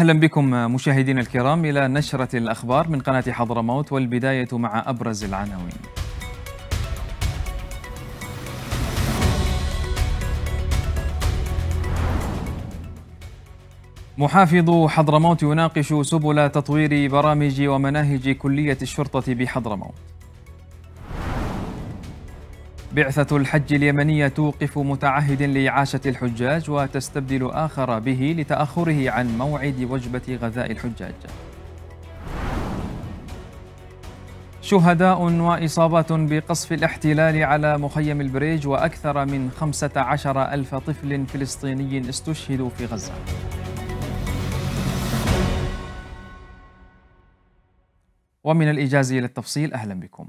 أهلا بكم مشاهدينا الكرام إلى نشرة الأخبار من قناة حضرموت والبداية مع أبرز العناوين محافظ حضرموت يناقش سبل تطوير برامج ومناهج كلية الشرطة بحضرموت بعثة الحج اليمنية توقف متعهد لإعاشة الحجاج وتستبدل آخر به لتأخره عن موعد وجبة غذاء الحجاج شهداء وإصابات بقصف الاحتلال على مخيم البريج وأكثر من 15 ألف طفل فلسطيني استشهدوا في غزة ومن الإجازة إلى التفصيل أهلا بكم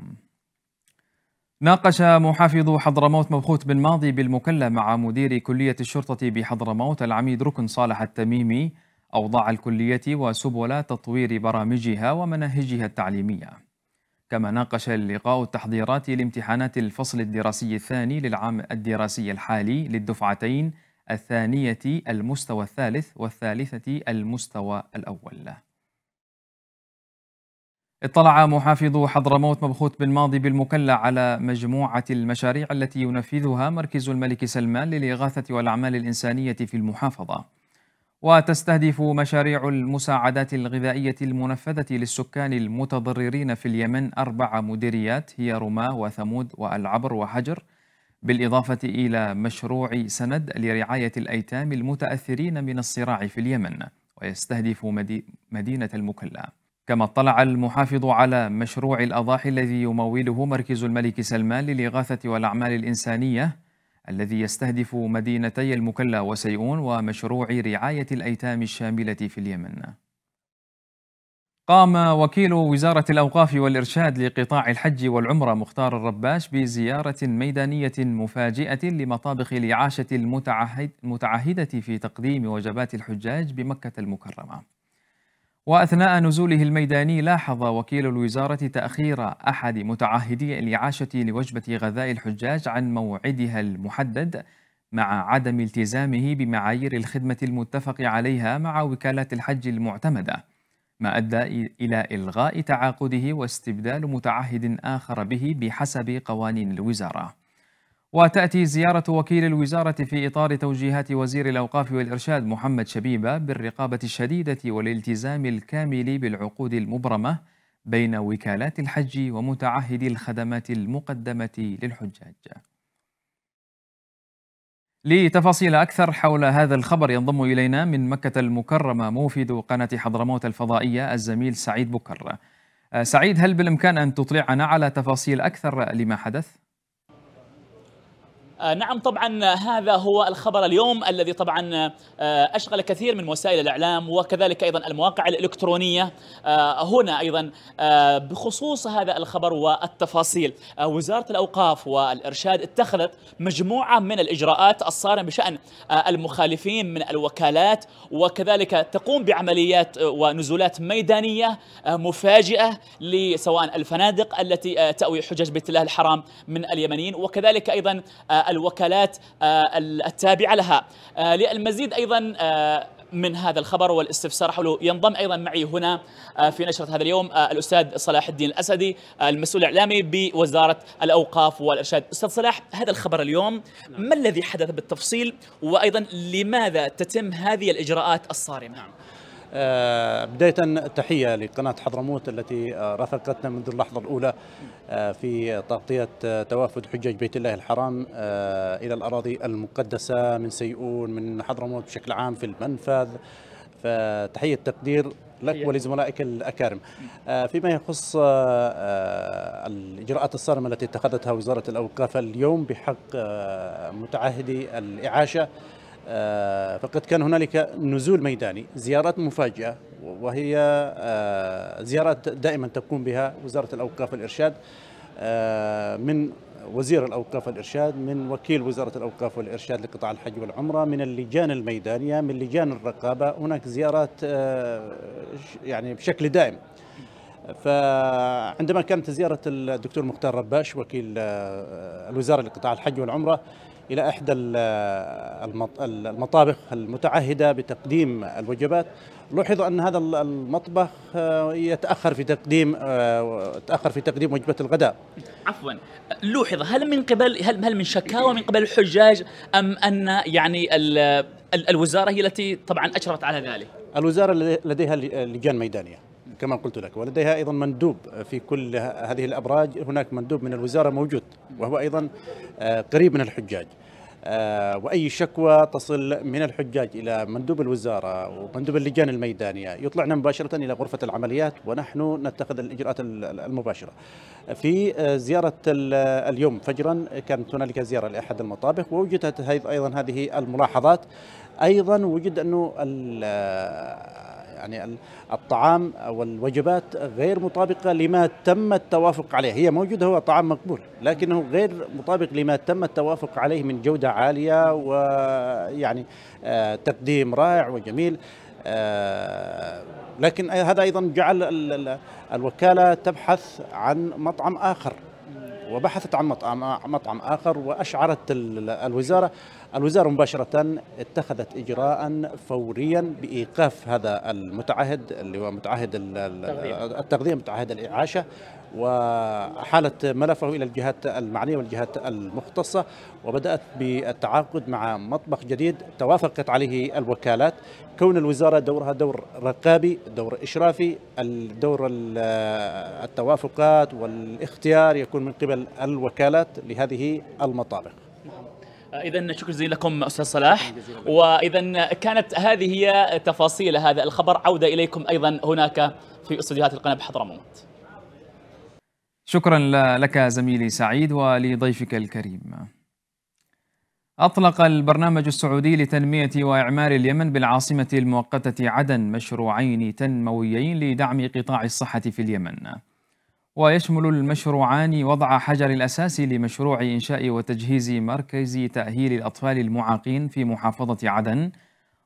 ناقش محافظ حضرموت مبخوت بن ماضي بالمكلا مع مدير كلية الشرطة بحضرموت العميد ركن صالح التميمي أوضاع الكلية وسبل تطوير برامجها ومناهجها التعليمية كما ناقش اللقاء التحضيرات لامتحانات الفصل الدراسي الثاني للعام الدراسي الحالي للدفعتين الثانية المستوى الثالث والثالثة المستوى الأول اطلع محافظ حضرموت مبخوت بن ماضي بالمكلا على مجموعة المشاريع التي ينفذها مركز الملك سلمان للإغاثة والأعمال الإنسانية في المحافظة وتستهدف مشاريع المساعدات الغذائية المنفذة للسكان المتضررين في اليمن أربع مديريات هي رماة وثمود والعبر وحجر بالإضافة إلى مشروع سند لرعاية الأيتام المتأثرين من الصراع في اليمن ويستهدف مدينة المكلا كما اطلع المحافظ على مشروع الأضاحي الذي يموله مركز الملك سلمان للإغاثة والأعمال الإنسانية الذي يستهدف مدينتي المكلا وسيئون ومشروع رعاية الأيتام الشاملة في اليمن قام وكيل وزارة الأوقاف والإرشاد لقطاع الحج والعمرة مختار الرباش بزيارة ميدانية مفاجئة لمطابخ الإعاشة المتعهدة في تقديم وجبات الحجاج بمكة المكرمة وأثناء نزوله الميداني لاحظ وكيل الوزارة تأخير أحد متعهدي الإعاشة لوجبة غذاء الحجاج عن موعدها المحدد مع عدم التزامه بمعايير الخدمة المتفق عليها مع وكالات الحج المعتمدة ما أدى إلى إلغاء تعاقده واستبدال متعهد آخر به بحسب قوانين الوزارة وتأتي زيارة وكيل الوزارة في إطار توجيهات وزير الأوقاف والإرشاد محمد شبيبة بالرقابة الشديدة والالتزام الكامل بالعقود المبرمة بين وكالات الحج ومتعهدي الخدمات المقدمة للحجاج لتفاصيل أكثر حول هذا الخبر ينضم إلينا من مكة المكرمة موفد قناة حضرموت الفضائية الزميل سعيد بكر سعيد هل بالإمكان أن تطلعنا على تفاصيل أكثر لما حدث؟ آه، نعم طبعا هذا هو الخبر اليوم الذي طبعا آه، أشغل كثير من وسائل الإعلام وكذلك أيضا المواقع الإلكترونية آه، هنا أيضا بخصوص هذا الخبر والتفاصيل وزارة الأوقاف والإرشاد اتخذت مجموعة من الإجراءات الصارمة بشأن المخالفين من الوكالات وكذلك تقوم بعمليات ونزولات ميدانية مفاجئة لسواء الفنادق التي تأوي حجج بيت الله الحرام من اليمنيين وكذلك أيضا الوكالات آه، التابعة لها آه، للمزيد أيضا آه، من هذا الخبر والاستفسار حوله ينضم أيضا معي هنا في نشرة هذا اليوم الأستاذ صلاح الدين الأسدي المسؤول الإعلامي بوزارة الأوقاف والإرشاد أستاذ صلاح هذا الخبر اليوم نعم. ما الذي حدث بالتفصيل وأيضا لماذا تتم هذه الإجراءات الصارمة؟ نعم. آه، بداية تحية لقناة حضرموت التي آه، رافقتنا منذ اللحظة الأولى آه، في تغطية توافد حجاج بيت الله الحرام إلى الأراضي المقدسة من سيئون من حضرموت بشكل عام في المنفذ فتحية تقدير لك ولزملائك الأكارم فيما يخص الإجراءات الصارمة التي اتخذتها وزارة الأوقاف اليوم بحق متعهدي الإعاشة آه، فقد كان هنالك نزول ميداني زيارات مفاجئة وهي آه، زيارات دائما تقوم بها وزارة الأوقاف والإرشاد آه، من وزير الأوقاف والإرشاد من وكيل وزارة الأوقاف والإرشاد لقطاع الحج والعمرة من اللجان الميدانية من لجان الرقابة هناك زيارات يعني بشكل دائم فعندما كانت زيارة الدكتور مختار رباش وكيل الوزارة لقطاع الحج والعمرة إلى إحدى المطابخ المتعهدة بتقديم الوجبات لوحظ أن هذا المطبخ آه، يتأخر في تقديم آه، تأخر في تقديم وجبة الغداء عفوا لوحظ هل من قبل هل هل من شكاوى من قبل الحجاج أم أن يعني الوزارة هي التي طبعا أشرت على ذلك الوزارة لديها لجان ميدانية كما قلت لك ولديها أيضا مندوب في كل هذه الأبراج هناك مندوب من الوزارة موجود وهو أيضا آه، قريب من الحجاج آه، واي شكوى تصل من الحجاج الى مندوب الوزاره ومندوب اللجان الميدانيه يطلعنا مباشره الى غرفه العمليات ونحن نتخذ الاجراءات المباشره. في آه، زياره اليوم فجرا كانت هنالك زياره لاحد المطابخ ووجدت ايضا هذه الملاحظات ايضا وجد انه يعني الطعام والوجبات غير مطابقة لما تم التوافق عليه هي موجودة هو طعام مقبول لكنه غير مطابق لما تم التوافق عليه من جودة عالية ويعني آه، تقديم رائع وجميل آه، لكن هذا أيضا جعل الوكالة تبحث عن مطعم آخر وبحثت عن مطعم مطعم اخر واشعرت الوزاره الوزارة مباشرة اتخذت إجراء فوريا بإيقاف هذا المتعهد اللي هو متعهد التغذية متعهد الإعاشة وحالة ملفه إلى الجهات المعنية والجهات المختصة وبدأت بالتعاقد مع مطبخ جديد توافقت عليه الوكالات كون الوزارة دورها دور رقابي دور إشرافي الدور التوافقات والاختيار يكون من قبل الوكالات لهذه المطابخ آه، اذا شكرا جزيلا لكم استاذ صلاح واذا كانت هذه هي تفاصيل هذا الخبر عوده اليكم ايضا هناك في استديوهات القناه بحضرموت شكرا لك زميلي سعيد ولضيفك الكريم أطلق البرنامج السعودي لتنمية وإعمار اليمن بالعاصمة المؤقتة عدن مشروعين تنمويين لدعم قطاع الصحة في اليمن ويشمل المشروعان وضع حجر الأساس لمشروع إنشاء وتجهيز مركز تأهيل الأطفال المعاقين في محافظة عدن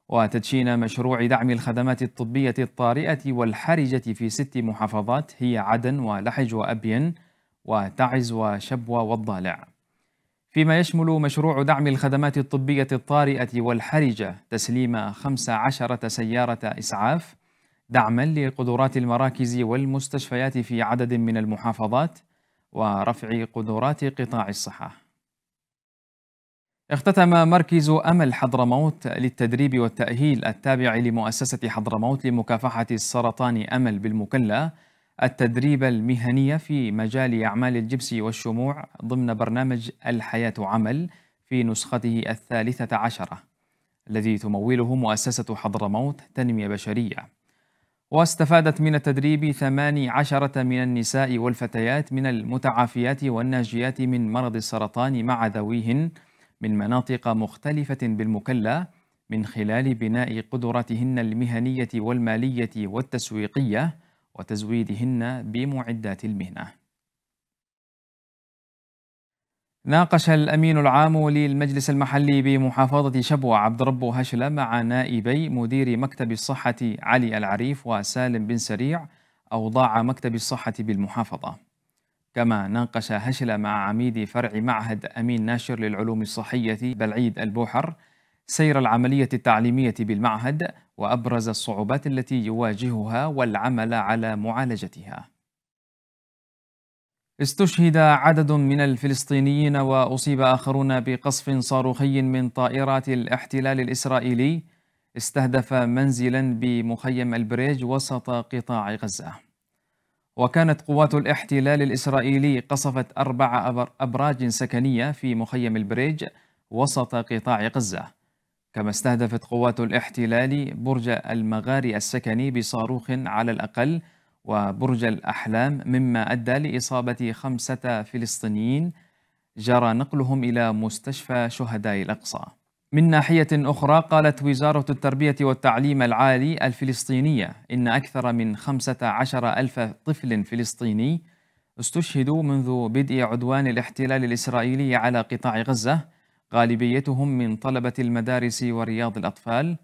وتدشين مشروع دعم الخدمات الطبية الطارئة والحرجة في ست محافظات هي عدن ولحج وأبين وتعز وشبوة والضالع فيما يشمل مشروع دعم الخدمات الطبية الطارئة والحرجة تسليم 15 سيارة إسعاف دعما لقدرات المراكز والمستشفيات في عدد من المحافظات ورفع قدرات قطاع الصحه اختتم مركز أمل حضرموت للتدريب والتأهيل التابع لمؤسسة حضرموت لمكافحة السرطان أمل بالمكلا التدريب المهني في مجال أعمال الجبس والشموع ضمن برنامج الحياة عمل في نسخته الثالثة عشرة الذي تموله مؤسسة حضرموت تنمية بشرية واستفادت من التدريب ثماني عشرة من النساء والفتيات من المتعافيات والناجيات من مرض السرطان مع ذويهن من مناطق مختلفة بالمكلا من خلال بناء قدراتهن المهنية والمالية والتسويقية وتزويدهن بمعدات المهنه ناقش الأمين العام للمجلس المحلي بمحافظة شبوة عبد ربه هشلة مع نائبي مدير مكتب الصحة علي العريف وسالم بن سريع أوضاع مكتب الصحة بالمحافظة كما ناقش هشلة مع عميد فرع معهد أمين ناشر للعلوم الصحية بلعيد البوحر سير العملية التعليمية بالمعهد وأبرز الصعوبات التي يواجهها والعمل على معالجتها استشهد عدد من الفلسطينيين واصيب اخرون بقصف صاروخي من طائرات الاحتلال الاسرائيلي استهدف منزلا بمخيم البريج وسط قطاع غزه وكانت قوات الاحتلال الاسرائيلي قصفت اربع ابراج سكنيه في مخيم البريج وسط قطاع غزه كما استهدفت قوات الاحتلال برج المغاري السكني بصاروخ على الاقل وبرج الأحلام مما أدى لإصابة خمسة فلسطينيين جرى نقلهم إلى مستشفى شهداء الأقصى من ناحية أخرى قالت وزارة التربية والتعليم العالي الفلسطينية إن أكثر من عشر ألف طفل فلسطيني استشهدوا منذ بدء عدوان الاحتلال الإسرائيلي على قطاع غزة غالبيتهم من طلبة المدارس ورياض الأطفال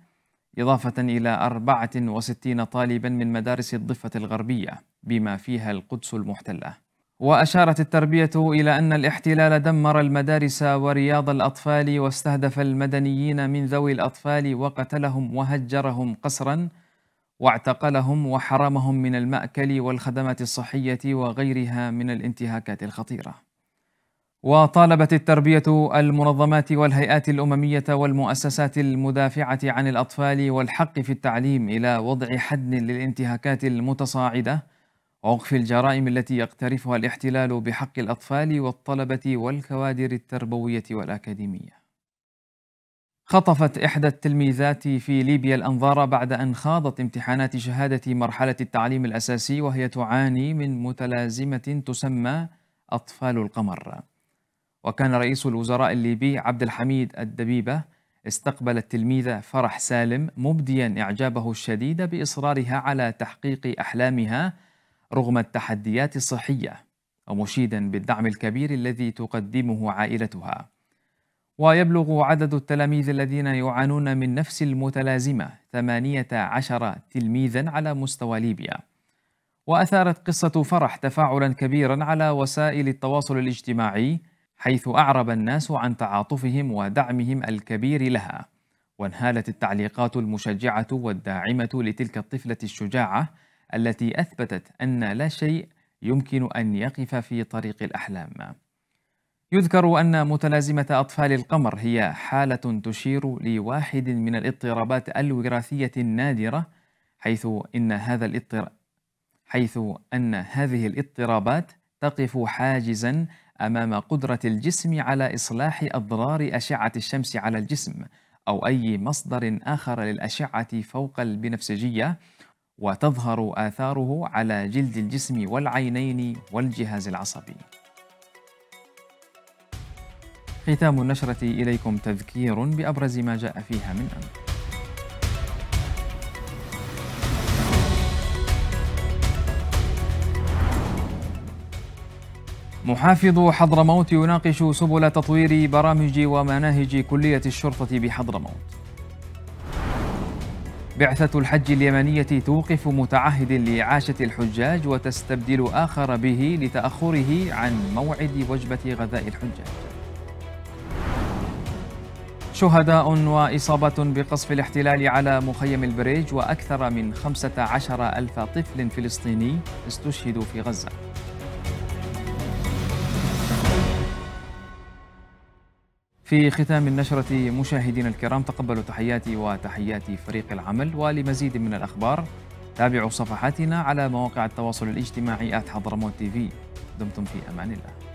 إضافة إلى 64 طالبا من مدارس الضفة الغربية بما فيها القدس المحتلة وأشارت التربية إلى أن الاحتلال دمر المدارس ورياض الأطفال واستهدف المدنيين من ذوي الأطفال وقتلهم وهجرهم قسرا واعتقلهم وحرمهم من المأكل والخدمات الصحية وغيرها من الانتهاكات الخطيرة وطالبت التربية المنظمات والهيئات الأممية والمؤسسات المدافعة عن الأطفال والحق في التعليم إلى وضع حد للانتهاكات المتصاعدة ووقف الجرائم التي يقترفها الاحتلال بحق الأطفال والطلبة والكوادر التربوية والأكاديمية. خطفت إحدى التلميذات في ليبيا الأنظار بعد أن خاضت امتحانات شهادة مرحلة التعليم الأساسي وهي تعاني من متلازمة تسمى أطفال القمر. وكان رئيس الوزراء الليبي عبد الحميد الدبيبة استقبل التلميذة فرح سالم مبديا إعجابه الشديد بإصرارها على تحقيق أحلامها رغم التحديات الصحية ومشيدا بالدعم الكبير الذي تقدمه عائلتها ويبلغ عدد التلاميذ الذين يعانون من نفس المتلازمة 18 تلميذا على مستوى ليبيا وأثارت قصة فرح تفاعلا كبيرا على وسائل التواصل الاجتماعي حيث أعرب الناس عن تعاطفهم ودعمهم الكبير لها وانهالت التعليقات المشجعة والداعمة لتلك الطفلة الشجاعة التي أثبتت أن لا شيء يمكن أن يقف في طريق الأحلام يذكر أن متلازمة أطفال القمر هي حالة تشير لواحد من الاضطرابات الوراثية النادرة حيث إن هذا الاضطراب حيث أن هذه الاضطرابات تقف حاجزا أمام قدرة الجسم على إصلاح أضرار أشعة الشمس على الجسم أو أي مصدر آخر للأشعة فوق البنفسجية وتظهر آثاره على جلد الجسم والعينين والجهاز العصبي ختام النشرة إليكم تذكير بأبرز ما جاء فيها من أمر محافظ حضرموت يناقش سبل تطوير برامج ومناهج كلية الشرطة بحضرموت بعثة الحج اليمنية توقف متعهد لإعاشة الحجاج وتستبدل آخر به لتأخره عن موعد وجبة غذاء الحجاج شهداء وإصابة بقصف الاحتلال على مخيم البريج وأكثر من 15 ألف طفل فلسطيني استشهدوا في غزة في ختام النشرة مشاهدينا الكرام تقبلوا تحياتي وتحيات فريق العمل ولمزيد من الأخبار تابعوا صفحاتنا على مواقع التواصل الاجتماعي حضرموت تي في دمتم في أمان الله